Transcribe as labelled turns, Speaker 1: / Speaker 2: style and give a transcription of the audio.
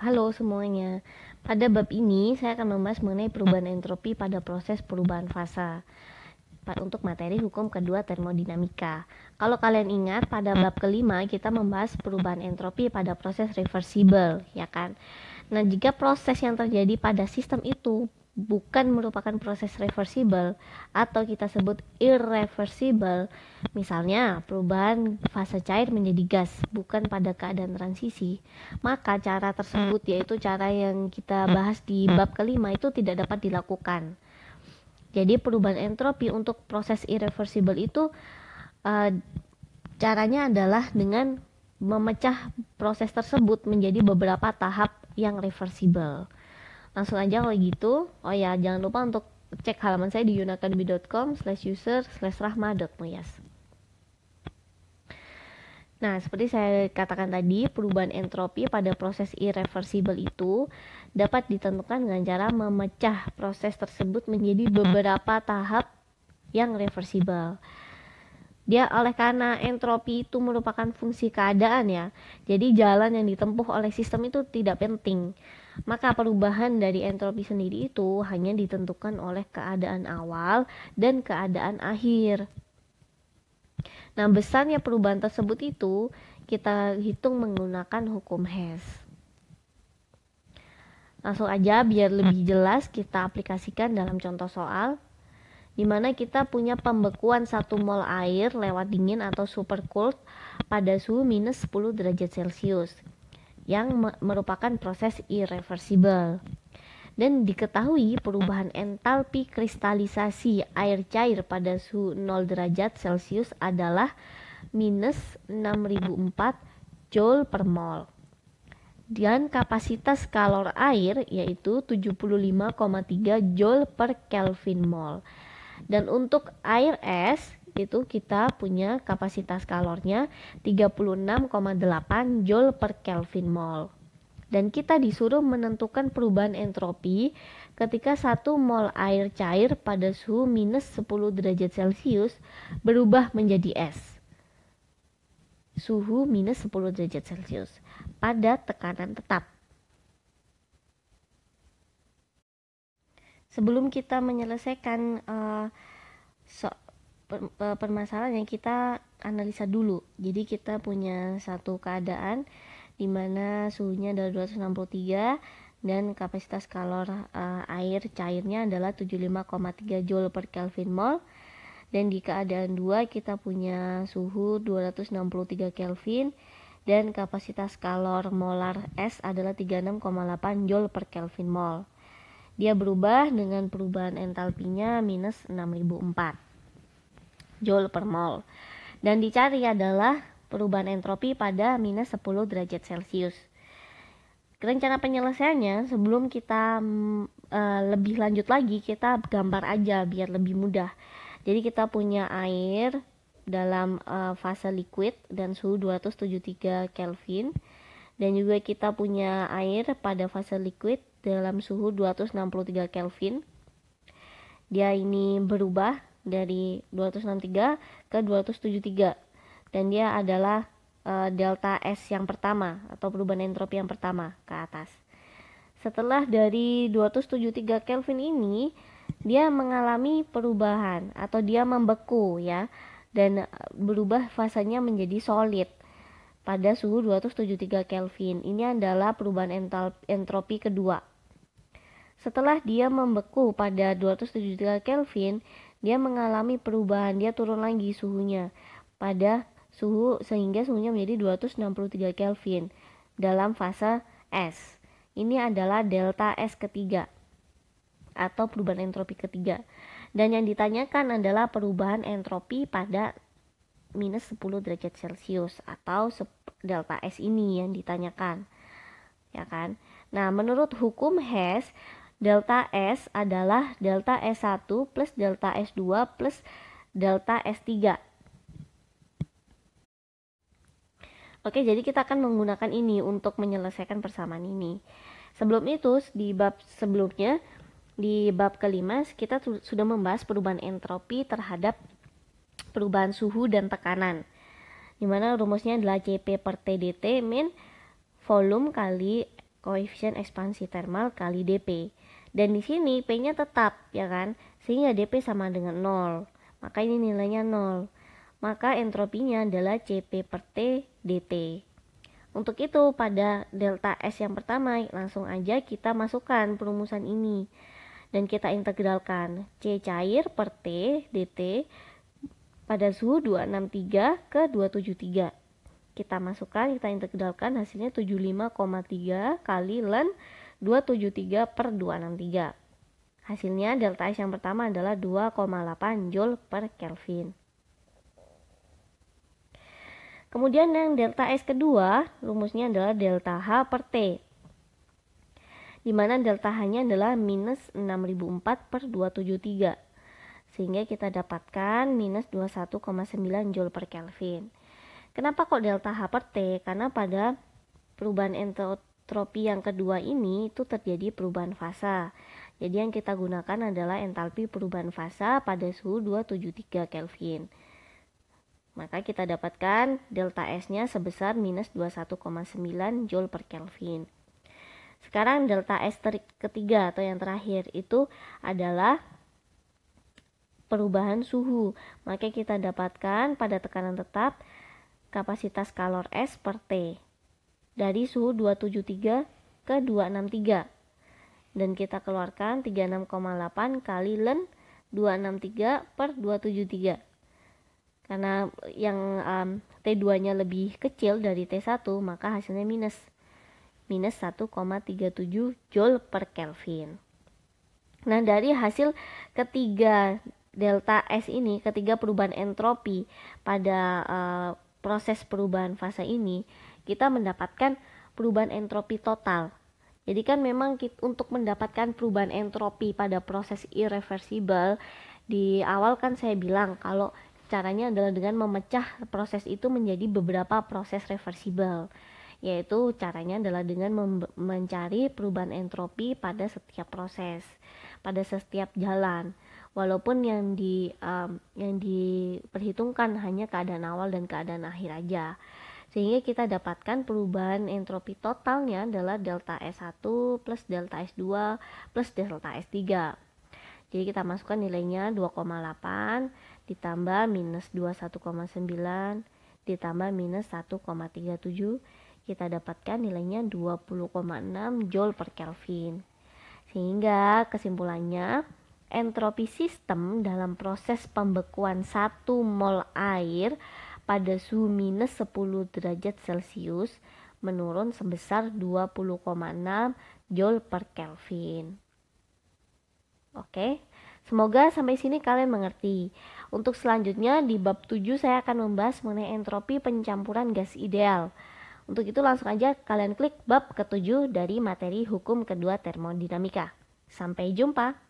Speaker 1: Halo semuanya. Pada bab ini saya akan membahas mengenai perubahan entropi pada proses perubahan fase. Untuk materi hukum kedua termodinamika. Kalau kalian ingat pada bab kelima kita membahas perubahan entropi pada proses reversible, ya kan? Nah, jika proses yang terjadi pada sistem itu bukan merupakan proses reversible atau kita sebut irreversible. Misalnya, perubahan fase cair menjadi gas bukan pada keadaan transisi, maka cara tersebut yaitu cara yang kita bahas di bab kelima itu tidak dapat dilakukan. Jadi perubahan entropi untuk proses irreversible itu e, caranya adalah dengan memecah proses tersebut menjadi beberapa tahap yang reversible. Langsung aja kalau gitu. Oh ya, jangan lupa untuk cek halaman saya di unacademy.com slash user slash rahma.muyas. Nah, seperti saya katakan tadi, perubahan entropi pada proses irreversible itu dapat ditentukan dengan cara memecah proses tersebut menjadi beberapa tahap yang reversible. Dia oleh karena entropi itu merupakan fungsi keadaan ya. Jadi jalan yang ditempuh oleh sistem itu tidak penting. Maka perubahan dari entropi sendiri itu hanya ditentukan oleh keadaan awal dan keadaan akhir. Nah, besarnya perubahan tersebut itu kita hitung menggunakan hukum Hess. Langsung aja biar lebih hmm. jelas kita aplikasikan dalam contoh soal di mana kita punya pembekuan 1 mol air lewat dingin atau super cold pada suhu minus 10 derajat Celcius yang me merupakan proses irreversible. Dan diketahui perubahan entalpi kristalisasi air cair pada suhu 0 derajat Celcius adalah minus 6004 joule per mol. Dan kapasitas kalor air yaitu 75,3 joule per Kelvin mol. Dan untuk air es itu kita punya kapasitas kalornya 36,8 joule per Kelvin mol. Dan kita disuruh menentukan perubahan entropi ketika 1 mol air cair pada suhu minus 10 derajat Celcius berubah menjadi es. Suhu minus 10 derajat Celcius pada tekanan tetap. Sebelum kita menyelesaikan uh, so, per, permasalahan yang kita analisa dulu. Jadi kita punya satu keadaan di mana suhunya adalah 263 dan kapasitas kalor uh, air cairnya adalah 75,3 joule per Kelvin mol. Dan di keadaan 2 kita punya suhu 263 Kelvin dan kapasitas kalor molar S adalah 36,8 joule per Kelvin mol. Dia berubah dengan perubahan entalpinya minus 6004 joule per mol. Dan dicari adalah perubahan entropi pada minus 10 derajat Celcius. Rencana penyelesaiannya sebelum kita uh, lebih lanjut lagi kita gambar aja biar lebih mudah. Jadi kita punya air dalam uh, fase liquid dan suhu 273 Kelvin dan juga kita punya air pada fase liquid dalam suhu 263 Kelvin. Dia ini berubah dari 263 ke 273 dan dia adalah eh, delta S yang pertama atau perubahan entropi yang pertama ke atas. Setelah dari 273 Kelvin ini dia mengalami perubahan atau dia membeku ya dan eh, berubah fasanya menjadi solid pada suhu 273 Kelvin. Ini adalah perubahan entropi kedua. Setelah dia membeku pada 273 Kelvin, dia mengalami perubahan, dia turun lagi suhunya pada suhu sehingga suhunya menjadi 263 Kelvin dalam fase S. Ini adalah delta S ketiga atau perubahan entropi ketiga. Dan yang ditanyakan adalah perubahan entropi pada minus 10 derajat Celcius atau delta S ini yang ditanyakan. Ya kan? Nah, menurut hukum Hess, Delta S adalah delta S1 plus delta S2 plus delta S3. Oke, jadi kita akan menggunakan ini untuk menyelesaikan persamaan ini. Sebelum itu, di bab sebelumnya, di bab kelima, kita sudah membahas perubahan entropi terhadap perubahan suhu dan tekanan. Dimana rumusnya adalah Cp per T min volume kali koefisien ekspansi termal kali dP. Dan di sini P-nya tetap, ya kan? Sehingga DP sama dengan 0. Maka ini nilainya 0. Maka entropinya adalah CP per T DT. Untuk itu pada delta S yang pertama langsung aja kita masukkan perumusan ini dan kita integralkan C cair per T DT pada suhu 263 ke 273. Kita masukkan, kita integralkan hasilnya 75,3 kali ln 273 per 263. Hasilnya delta S yang pertama adalah 2,8 Joule per Kelvin. Kemudian yang delta S kedua, rumusnya adalah delta H per T. Di mana delta H-nya adalah minus 6004 per 273. Sehingga kita dapatkan minus 21,9 Joule per Kelvin. Kenapa kok delta H per T? Karena pada perubahan entropi tropi yang kedua ini itu terjadi perubahan fase. Jadi yang kita gunakan adalah entalpi perubahan fase pada suhu 273 Kelvin. Maka kita dapatkan delta S-nya sebesar minus 21,9 Joule per Kelvin. Sekarang delta S ketiga atau yang terakhir itu adalah perubahan suhu. Maka kita dapatkan pada tekanan tetap kapasitas kalor S per T dari suhu 273 ke 263 dan kita keluarkan 36,8 kali len 263 per 273 karena yang um, T2-nya lebih kecil dari T1 maka hasilnya minus minus 1,37 joule per Kelvin nah dari hasil ketiga delta S ini ketiga perubahan entropi pada uh, proses perubahan fase ini kita mendapatkan perubahan entropi total. Jadi kan memang kita, untuk mendapatkan perubahan entropi pada proses irreversible di awal kan saya bilang kalau caranya adalah dengan memecah proses itu menjadi beberapa proses reversible yaitu caranya adalah dengan mencari perubahan entropi pada setiap proses, pada setiap jalan. Walaupun yang di um, yang diperhitungkan hanya keadaan awal dan keadaan akhir aja sehingga kita dapatkan perubahan entropi totalnya adalah delta S1 plus delta S2 plus delta S3 jadi kita masukkan nilainya 2,8 ditambah minus 21,9 ditambah minus 1,37 kita dapatkan nilainya 20,6 joule per Kelvin sehingga kesimpulannya entropi sistem dalam proses pembekuan 1 mol air pada suhu minus 10 derajat Celcius menurun sebesar 20,6 joule per Kelvin. Oke, semoga sampai sini kalian mengerti. Untuk selanjutnya di bab 7 saya akan membahas mengenai entropi pencampuran gas ideal. Untuk itu langsung aja kalian klik bab ketujuh dari materi hukum kedua termodinamika. Sampai jumpa.